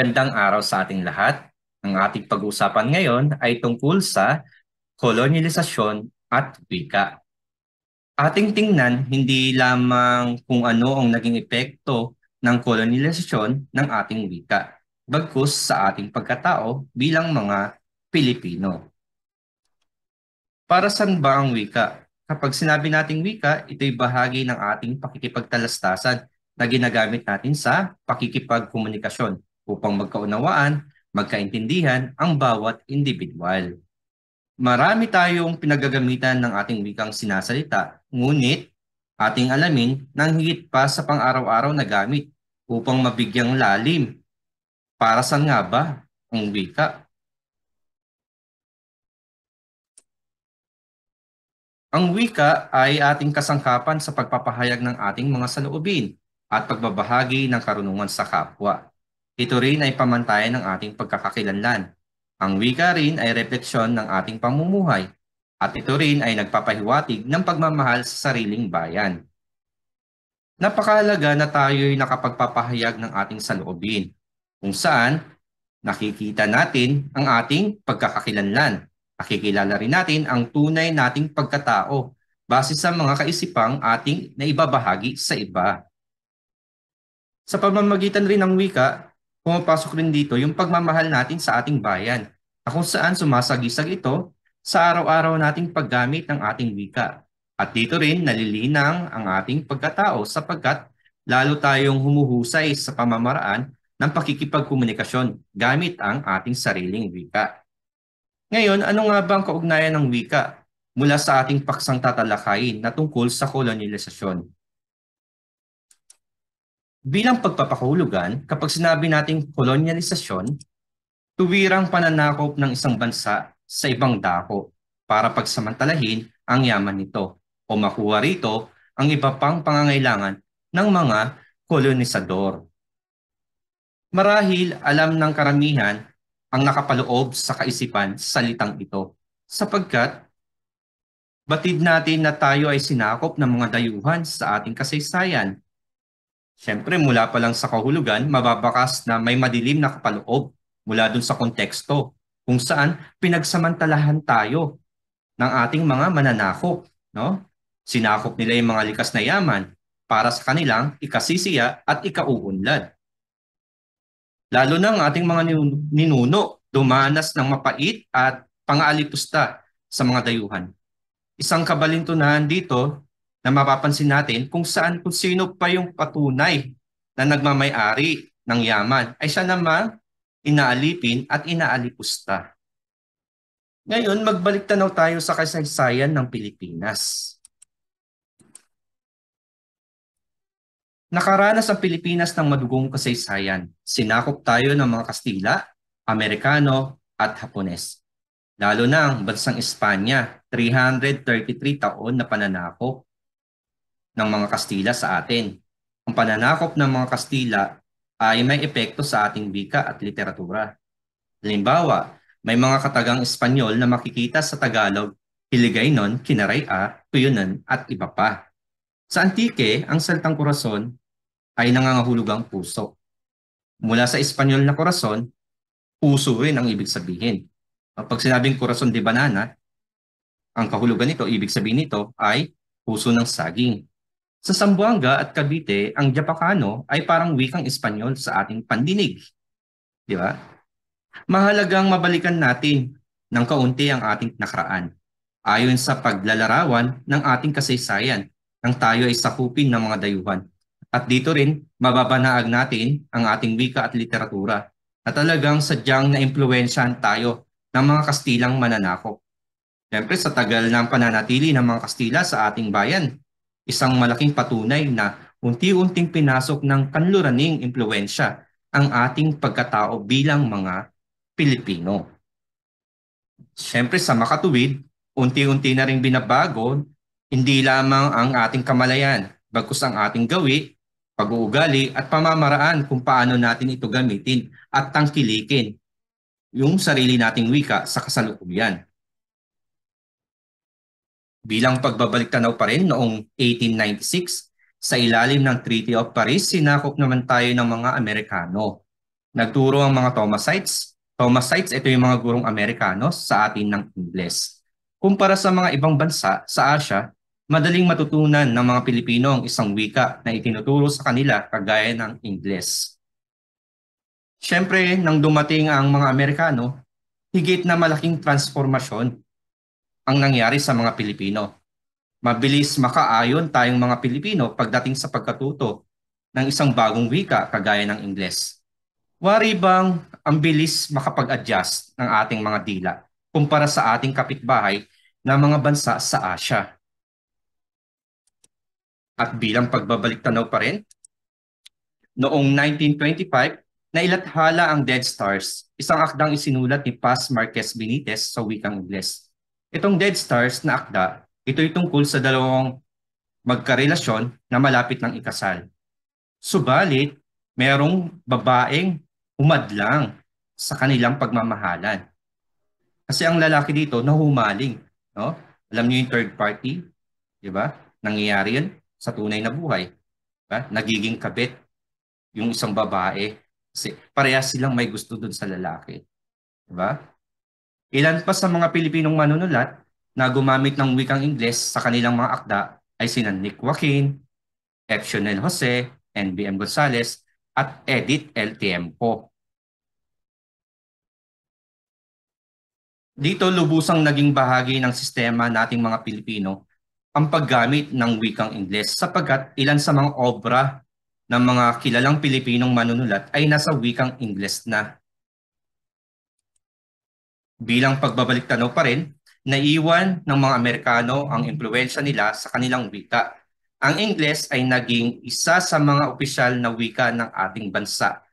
Magandang araw sa ating lahat. Ang ating pag-uusapan ngayon ay tungkol sa kolonyalisasyon at wika. Ating tingnan hindi lamang kung ano ang naging epekto ng kolonyalisasyon ng ating wika, bagkus sa ating pagkatao bilang mga Pilipino. Para saan ba ang wika? Kapag sinabi nating wika, ito'y bahagi ng ating pakikipagtalastasan na ginagamit natin sa pakikipagkomunikasyon upang magkaunawaan, magkaintindihan ang bawat individual. Marami tayong pinagagamitan ng ating wikang sinasalita, ngunit ating alamin ng higit pa sa pang-araw-araw na gamit upang mabigyang lalim. Para saan nga ba ang wika? Ang wika ay ating kasangkapan sa pagpapahayag ng ating mga saloobin at pagbabahagi ng karunungan sa kapwa. Ito rin ay pamantayan ng ating pagkakakilanlan. Ang wika rin ay refleksyon ng ating pamumuhay at ito rin ay nagpapahiwatig ng pagmamahal sa sariling bayan. Napakahalaga na tayo'y nakapagpapahayag ng ating saloobin kung saan nakikita natin ang ating pagkakakilanlan. Nakikilala rin natin ang tunay nating pagkatao base sa mga kaisipang ating naibabahagi sa iba. Sa pamamagitan rin ng wika, pumapasok rin dito yung pagmamahal natin sa ating bayan na kung saan sumasagisag ito sa araw-araw nating paggamit ng ating wika. At dito rin nalilinang ang ating pagkatao sapagkat lalo tayong humuhusay sa pamamaraan ng pakikipagkomunikasyon gamit ang ating sariling wika. Ngayon, ano nga ba ang kaugnayan ng wika mula sa ating paksang tatalakayin na tungkol sa kolonialisasyon? Bilang pagpapakahulugan, kapag sinabi nating kolonyalisasyon, tuwirang pananakop ng isang bansa sa ibang dako para pagsamantalahin ang yaman nito o makuha rito ang iba pang pangangailangan ng mga kolonisador. Marahil alam ng karamihan ang nakapaloob sa kaisipan sa salitang ito sapagkat batid natin na tayo ay sinakop ng mga dayuhan sa ating kasaysayan Siyempre, mula pa lang sa kahulugan, mababakas na may madilim na kapaloob mula dun sa konteksto kung saan pinagsamantalahan tayo ng ating mga mananakop. No? Sinakop nila yung mga likas na yaman para sa kanilang ikasisiya at ikauunlad. Lalo na ang ating mga ninuno dumanas ng mapait at pangaalipusta sa mga dayuhan. Isang kabalintunahan dito na mapapansin natin kung saan kung sino pa yung patunay na nagmamayari ng yaman ay siya naman inaalipin at inaalipusta. Ngayon, magbalik tanaw tayo sa kasaysayan ng Pilipinas. Nakaranas ang Pilipinas ng madugong kasaysayan. Sinakop tayo ng mga Kastila, Amerikano at Hapones. Lalo na ang bansang Espanya, 333 taon na pananakop ng mga Kastila sa atin. Ang pananakop ng mga Kastila ay may epekto sa ating wika at literatura. Halimbawa, may mga katagang Espanyol na makikita sa Tagalog, Hiligaynon, Kinaraya, Tuyunan at iba pa. Sa Antike, ang salitang kurason ay nangangahulugang puso. Mula sa Espanyol na kurason, puso rin ang ibig sabihin. Pag sinabing kurason de banana, ang kahulugan nito, ibig sabihin nito ay puso ng saging. Sa Sambuanga at Cavite, ang Japakano ay parang wikang Espanyol sa ating pandinig. Di ba? Mahalagang mabalikan natin ng kaunti ang ating nakaraan ayon sa paglalarawan ng ating kasaysayan nang tayo ay sakupin ng mga dayuhan. At dito rin, mababanaag natin ang ating wika at literatura na talagang sadyang naimpluwensyahan tayo ng mga Kastilang mananakop. Siyempre, sa tagal ng pananatili ng mga Kastila sa ating bayan, isang malaking patunay na unti-unting pinasok ng kanluraning impluensya ang ating pagkatao bilang mga Pilipino. Siyempre sa makatuwid, unti-unti na rin binabago hindi lamang ang ating kamalayan, bagkus ang ating gawi, pag-uugali at pamamaraan kung paano natin ito gamitin at tangkilikin yung sarili nating wika sa kasalukuyan. Bilang pagbabalik tanaw pa rin noong 1896, sa ilalim ng Treaty of Paris, sinakop naman tayo ng mga Amerikano. Nagturo ang mga Thomasites. Thomasites, ito yung mga gurong Amerikano sa atin ng Ingles. Kumpara sa mga ibang bansa sa Asia, madaling matutunan ng mga Pilipino ang isang wika na itinuturo sa kanila kagaya ng Ingles. Siyempre, nang dumating ang mga Amerikano, higit na malaking transformasyon ang nangyari sa mga Pilipino. Mabilis makaayon tayong mga Pilipino pagdating sa pagkatuto ng isang bagong wika kagaya ng Ingles. Wari bang ang bilis makapag-adjust ng ating mga dila kumpara sa ating kapitbahay na mga bansa sa Asia? At bilang pagbabalik tanaw pa rin, noong 1925, nailathala ang Dead Stars, isang akdang isinulat ni Paz Marquez Benitez sa wikang Ingles. Itong Dead Stars na akda, ito'y tungkol sa dalawang magkarelasyon na malapit ng ikasal. Subalit, merong babaeng umadlang sa kanilang pagmamahalan. Kasi ang lalaki dito nahumaling, no? Alam niyo yung third party, 'di ba? Nangyayari yan sa tunay na buhay. 'Di ba? Nagiging kabit yung isang babae kasi parehas silang may gusto doon sa lalaki. 'Di ba? Ilan pa sa mga Pilipinong manunulat na gumamit ng wikang Ingles sa kanilang mga akda ay sina Nick Joaquin, F. Jose, NBM Gonzales, at Edith L. Tiempo. Dito lubusang naging bahagi ng sistema nating mga Pilipino ang paggamit ng wikang Ingles sapagkat ilan sa mga obra ng mga kilalang Pilipinong manunulat ay nasa wikang Ingles na Bilang pagbabalik tanaw pa rin, naiwan ng mga Amerikano ang impluensya nila sa kanilang wika. Ang Ingles ay naging isa sa mga opisyal na wika ng ating bansa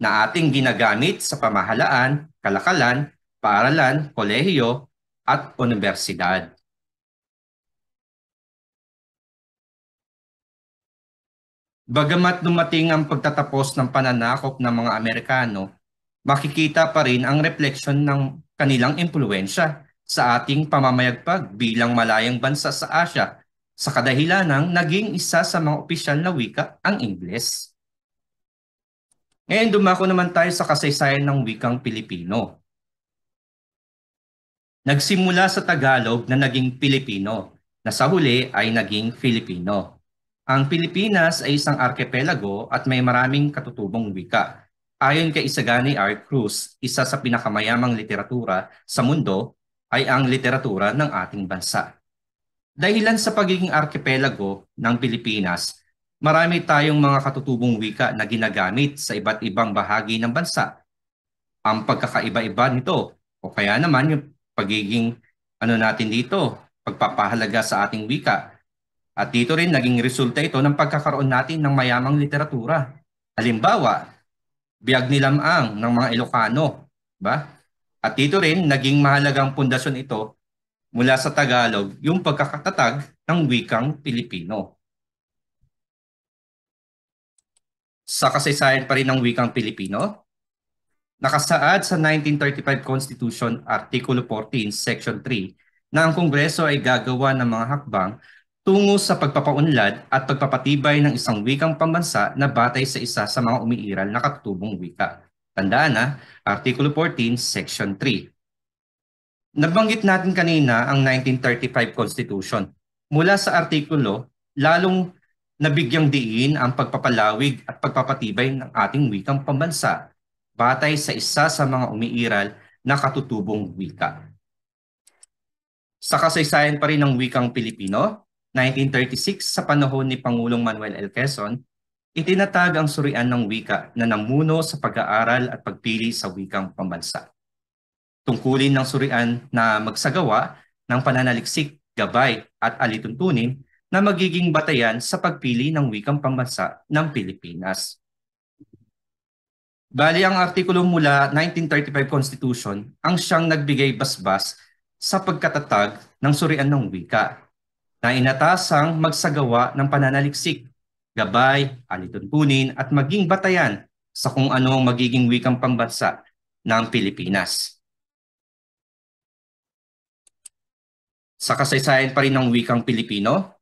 na ating ginagamit sa pamahalaan, kalakalan, paaralan, kolehiyo at unibersidad. Bagamat dumating ang pagtatapos ng pananakop ng mga Amerikano, makikita pa rin ang refleksyon ng kanilang impluensya sa ating pamamayagpag bilang malayang bansa sa Asya sa kadahilanang naging isa sa mga opisyal na wika ang Ingles. Ngayon dumako naman tayo sa kasaysayan ng wikang Pilipino. Nagsimula sa Tagalog na naging Pilipino, na sa huli ay naging Filipino. Ang Pilipinas ay isang arkipelago at may maraming katutubong wika Ayon kay Isagani R. Cruz, isa sa pinakamayamang literatura sa mundo ay ang literatura ng ating bansa. Dahilan sa pagiging arkipelago ng Pilipinas, marami tayong mga katutubong wika na ginagamit sa iba't ibang bahagi ng bansa. Ang pagkakaiba-iba nito o kaya naman yung pagiging ano natin dito, pagpapahalaga sa ating wika. At dito rin naging resulta ito ng pagkakaroon natin ng mayamang literatura. Halimbawa, biyag nilamang ng mga Ilocano. Ba? At dito rin, naging mahalagang pundasyon ito mula sa Tagalog yung pagkakatatag ng wikang Pilipino. Sa kasaysayan pa rin ng wikang Pilipino, nakasaad sa 1935 Constitution Artikulo 14, Section 3 na ang Kongreso ay gagawa ng mga hakbang tungo sa pagpapaunlad at pagpapatibay ng isang wikang pambansa na batay sa isa sa mga umiiral na katutubong wika. Tandaan na, ah, Artikulo 14, Section 3. Nabanggit natin kanina ang 1935 Constitution. Mula sa artikulo, lalong nabigyang diin ang pagpapalawig at pagpapatibay ng ating wikang pambansa batay sa isa sa mga umiiral na katutubong wika. Sa kasaysayan pa rin ng wikang Pilipino, 1936 sa panahon ni Pangulong Manuel L. Quezon, itinatag ang surian ng wika na namuno sa pag-aaral at pagpili sa wikang pambansa. Tungkulin ng surian na magsagawa ng pananaliksik, gabay at alituntunin na magiging batayan sa pagpili ng wikang pambansa ng Pilipinas. Bali ang artikulo mula 1935 Constitution ang siyang nagbigay basbas sa pagkatatag ng surian ng wika na inatasang magsagawa ng pananaliksik, gabay, alituntunin at maging batayan sa kung ano ang magiging wikang pambansa ng Pilipinas. Sa kasaysayan pa rin ng wikang Pilipino,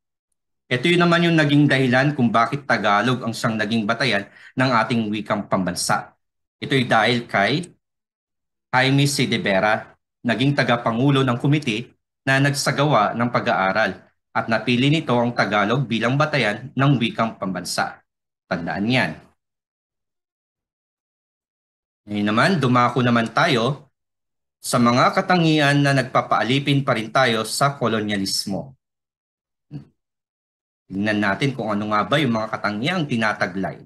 ito yun naman yung naging dahilan kung bakit Tagalog ang siyang naging batayan ng ating wikang pambansa. Ito'y dahil kay Jaime C. De Vera, naging tagapangulo ng komite na nagsagawa ng pag-aaral at napili nito ang Tagalog bilang batayan ng wikang pambansa. Tandaan yan. Ngayon naman, dumako naman tayo sa mga katangian na nagpapaalipin pa rin tayo sa kolonyalismo. Tingnan natin kung ano nga ba yung mga katangiang tinataglay.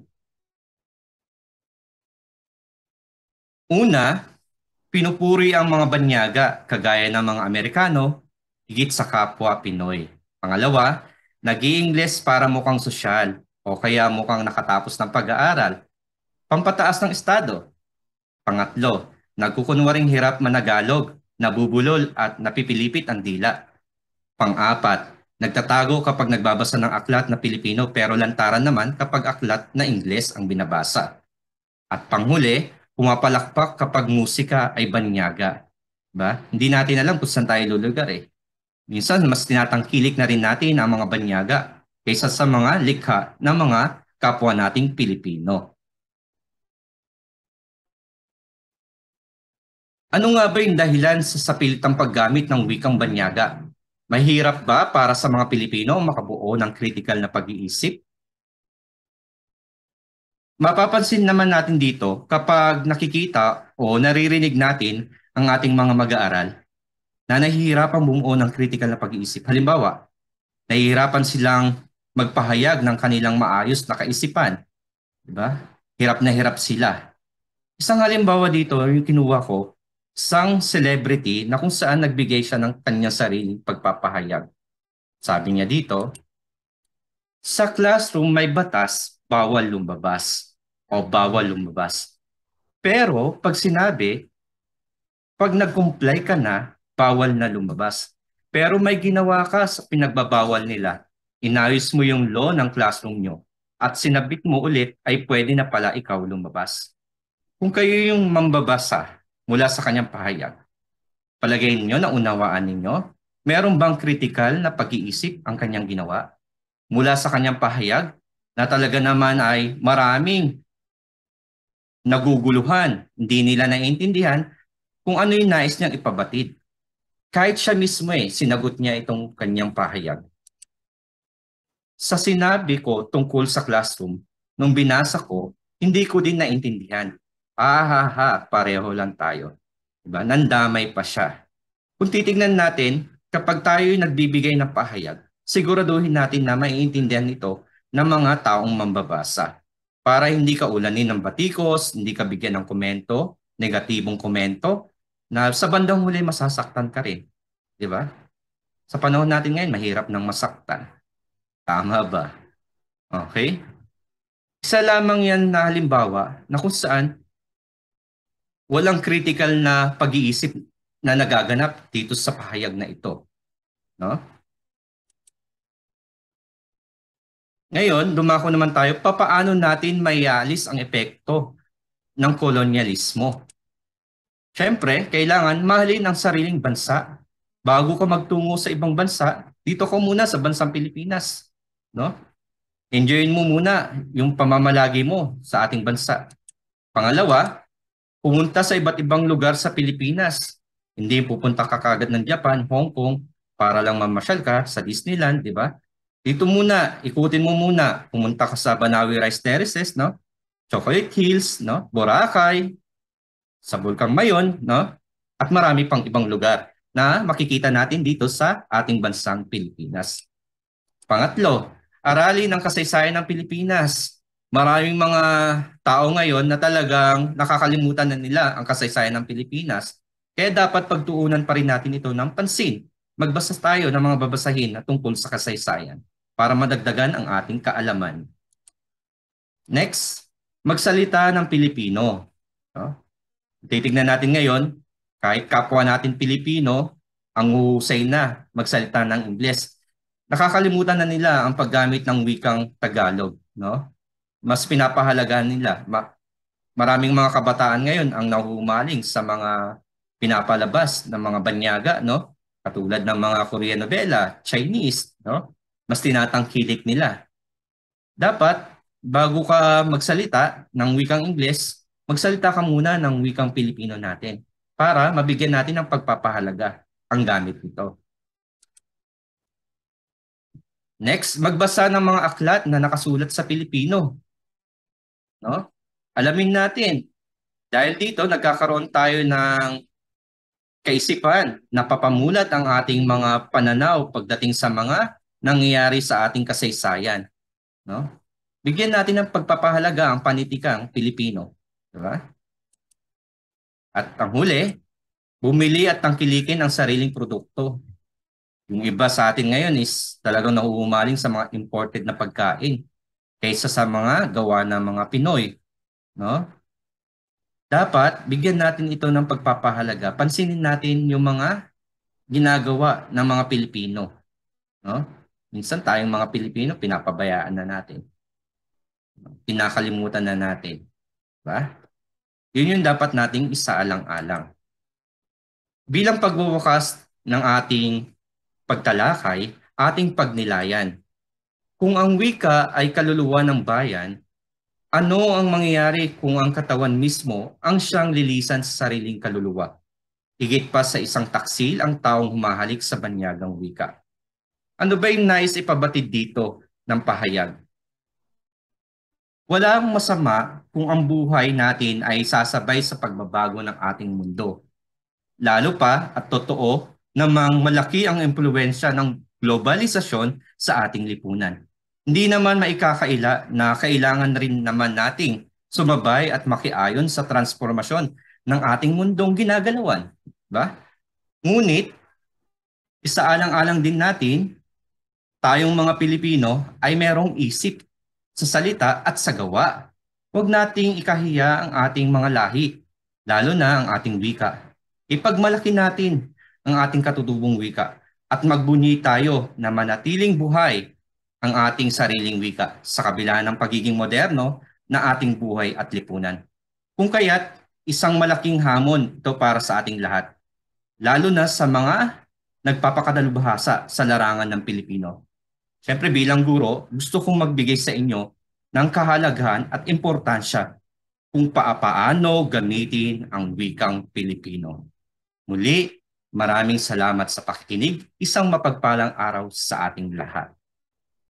Una, pinupuri ang mga banyaga kagaya ng mga Amerikano higit sa kapwa Pinoy. Pangalawa, nag ingles para mukhang sosyal o kaya mukhang nakatapos ng pag-aaral. Pampataas ng estado. Pangatlo, nagkukunwaring hirap managalog, nabubulol at napipilipit ang dila. Pang-apat, nagtatago kapag nagbabasa ng aklat na Pilipino pero lantaran naman kapag aklat na Ingles ang binabasa. At panghuli, pumapalakpak kapag musika ay banyaga. Ba? Hindi natin alam kung saan tayo lulugar eh. Minsan, mas tinatangkilik na rin natin ang mga banyaga kaysa sa mga likha ng mga kapwa nating Pilipino. Ano nga ba yung dahilan sa sapilitang paggamit ng wikang banyaga? Mahirap ba para sa mga Pilipino makabuo ng critical na pag-iisip? Mapapansin naman natin dito kapag nakikita o naririnig natin ang ating mga mag-aaral na nahihirapang bumuo ng critical na pag-iisip. Halimbawa, nahihirapan silang magpahayag ng kanilang maayos na kaisipan. Diba? Hirap na hirap sila. Isang halimbawa dito, yung kinuha ko, isang celebrity na kung saan nagbigay siya ng kanya sarili pagpapahayag. Sabi niya dito, sa classroom may batas, bawal lumabas o bawal lumabas. Pero pag sinabi, pag nag-comply ka na, bawal na lumabas. Pero may ginawa ka sa pinagbabawal nila. Inayos mo yung law ng classroom nyo at sinabit mo ulit ay pwede na pala ikaw lumabas. Kung kayo yung mambabasa mula sa kanyang pahayag, palagayin ninyo na unawaan ninyo, meron bang kritikal na pag-iisip ang kanyang ginawa? Mula sa kanyang pahayag na talaga naman ay maraming naguguluhan, hindi nila naiintindihan kung ano yung nais niyang ipabatid. Kahit siya mismo eh, sinagot niya itong kanyang pahayag. Sa sinabi ko tungkol sa classroom, nung binasa ko, hindi ko din naintindihan. Ahaha, pareho lang tayo. Diba? Nandamay pa siya. Kung titignan natin, kapag tayo'y nagbibigay ng pahayag, siguraduhin natin na maiintindihan ito ng mga taong mambabasa. Para hindi ka ulanin ng batikos, hindi ka bigyan ng komento, negatibong komento, na sa bandang huli masasaktan ka rin. Di ba? Sa panahon natin ngayon, mahirap nang masaktan. Tama ba? Okay? Isa lamang yan na halimbawa na kung saan walang critical na pag-iisip na nagaganap dito sa pahayag na ito. No? Ngayon, dumako naman tayo, papaano natin mayalis ang epekto ng kolonyalismo? Siyempre, kailangan mahalin ang sariling bansa. Bago ka magtungo sa ibang bansa, dito ka muna sa bansang Pilipinas. No? Enjoyin mo muna yung pamamalagi mo sa ating bansa. Pangalawa, pumunta sa iba't ibang lugar sa Pilipinas. Hindi pupunta ka kagad ng Japan, Hong Kong, para lang mamasyal ka sa Disneyland, di ba? Dito muna, ikutin mo muna. Pumunta ka sa Banawi Rice Terraces, no? Chocolate Hills, no? Boracay, sa Bulkang Mayon, no? At marami pang ibang lugar na makikita natin dito sa ating bansang Pilipinas. Pangatlo, arali ng kasaysayan ng Pilipinas. Maraming mga tao ngayon na talagang nakakalimutan na nila ang kasaysayan ng Pilipinas. Kaya dapat pagtuunan pa rin natin ito ng pansin. Magbasa tayo ng mga babasahin na tungkol sa kasaysayan para madagdagan ang ating kaalaman. Next, magsalita ng Pilipino. No? Titignan natin ngayon, kahit kapwa natin Pilipino, ang husay na magsalita ng Ingles. Nakakalimutan na nila ang paggamit ng wikang Tagalog. No? Mas pinapahalagaan nila. Ma- maraming mga kabataan ngayon ang nahumaling sa mga pinapalabas ng mga banyaga, no? katulad ng mga Korean novela, Chinese, no? mas tinatangkilik nila. Dapat, bago ka magsalita ng wikang Ingles, magsalita ka muna ng wikang Pilipino natin para mabigyan natin ng pagpapahalaga ang gamit nito. Next, magbasa ng mga aklat na nakasulat sa Pilipino. No? Alamin natin. Dahil dito, nagkakaroon tayo ng kaisipan napapamulat ang ating mga pananaw pagdating sa mga nangyayari sa ating kasaysayan. No? Bigyan natin ng pagpapahalaga ang panitikang Pilipino. Di ba? At ang huli, bumili at tangkilikin ang sariling produkto. Yung iba sa atin ngayon is talagang nauumaling sa mga imported na pagkain kaysa sa mga gawa ng mga Pinoy. No? Dapat bigyan natin ito ng pagpapahalaga. Pansinin natin yung mga ginagawa ng mga Pilipino. No? Minsan tayong mga Pilipino pinapabayaan na natin. Pinakalimutan na natin. Ba? Diba? Yun yung dapat nating isaalang-alang. Bilang pagbubukas ng ating pagtalakay, ating pagnilayan. Kung ang wika ay kaluluwa ng bayan, ano ang mangyayari kung ang katawan mismo ang siyang lilisan sa sariling kaluluwa? Higit pa sa isang taksil ang taong humahalik sa banyagang wika. Ano ba yung nais ipabatid dito ng pahayag? Wala ang masama kung ang buhay natin ay sasabay sa pagbabago ng ating mundo. Lalo pa at totoo namang malaki ang impluensya ng globalisasyon sa ating lipunan. Hindi naman maikakaila na kailangan rin naman nating sumabay at makiayon sa transformasyon ng ating mundong ginagalawan. Ba? Ngunit, isa isaalang-alang din natin, tayong mga Pilipino ay merong isip sa salita at sa gawa. Huwag nating ikahiya ang ating mga lahi, lalo na ang ating wika. Ipagmalaki natin ang ating katutubong wika at magbunyi tayo na manatiling buhay ang ating sariling wika sa kabila ng pagiging moderno na ating buhay at lipunan. Kung kaya't isang malaking hamon ito para sa ating lahat, lalo na sa mga nagpapakadalubhasa sa larangan ng Pilipino. Siyempre bilang guro, gusto kong magbigay sa inyo ng kahalagahan at importansya kung paano gamitin ang wikang Pilipino. Muli, maraming salamat sa pakikinig. Isang mapagpalang araw sa ating lahat.